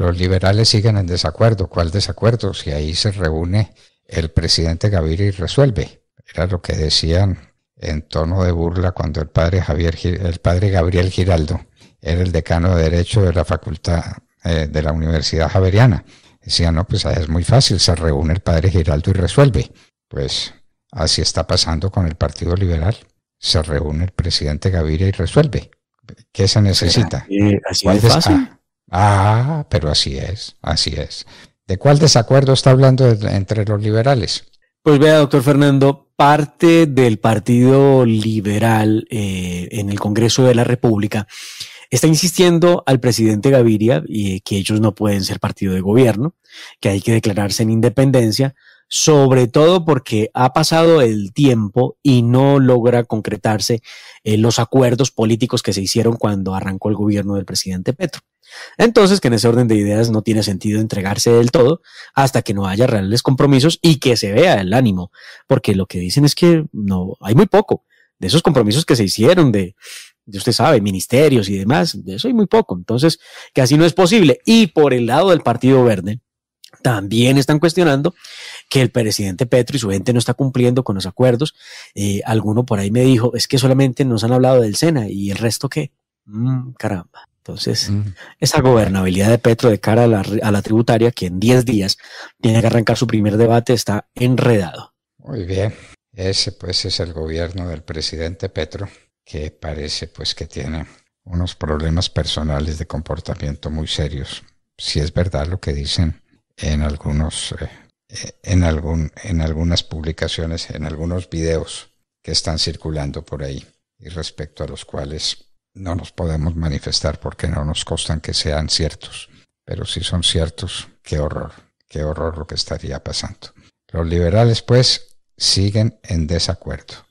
Los liberales siguen en desacuerdo. ¿Cuál desacuerdo? Si ahí se reúne el presidente Gaviria y resuelve. Era lo que decían en tono de burla cuando el padre, Javier, el padre Gabriel Giraldo era el decano de Derecho de la Facultad eh, de la Universidad Javeriana. Decían, no, pues es muy fácil, se reúne el padre Giraldo y resuelve. Pues así está pasando con el Partido Liberal. Se reúne el presidente Gaviria y resuelve. ¿Qué se necesita? ¿Cuál es Ah, pero así es, así es. ¿De cuál desacuerdo está hablando entre los liberales? Pues vea, doctor Fernando, parte del Partido Liberal eh, en el Congreso de la República está insistiendo al presidente Gaviria y eh, que ellos no pueden ser partido de gobierno, que hay que declararse en independencia, sobre todo porque ha pasado el tiempo y no logra concretarse eh, los acuerdos políticos que se hicieron cuando arrancó el gobierno del presidente Petro. Entonces, que en ese orden de ideas no tiene sentido entregarse del todo hasta que no haya reales compromisos y que se vea el ánimo, porque lo que dicen es que no, hay muy poco de esos compromisos que se hicieron de, usted sabe, ministerios y demás, de eso hay muy poco. Entonces, que así no es posible. Y por el lado del Partido Verde, también están cuestionando que el presidente Petro y su gente no está cumpliendo con los acuerdos. Eh, alguno por ahí me dijo, es que solamente nos han hablado del SENA y el resto que mm, caramba. Entonces, esa gobernabilidad de Petro de cara a la, tributaria, que en 10 días tiene que arrancar su primer debate, está enredado. Muy bien. Ese pues es el gobierno del presidente Petro, que parece pues que tiene unos problemas personales de comportamiento muy serios. Si es verdad lo que dicen en algunos eh, eh, en algún en algunas publicaciones, en algunos videos que están circulando por ahí y respecto a los cuales no nos podemos manifestar porque no nos costan que sean ciertos. Pero si son ciertos, qué horror, qué horror lo que estaría pasando. Los liberales, pues, siguen en desacuerdo.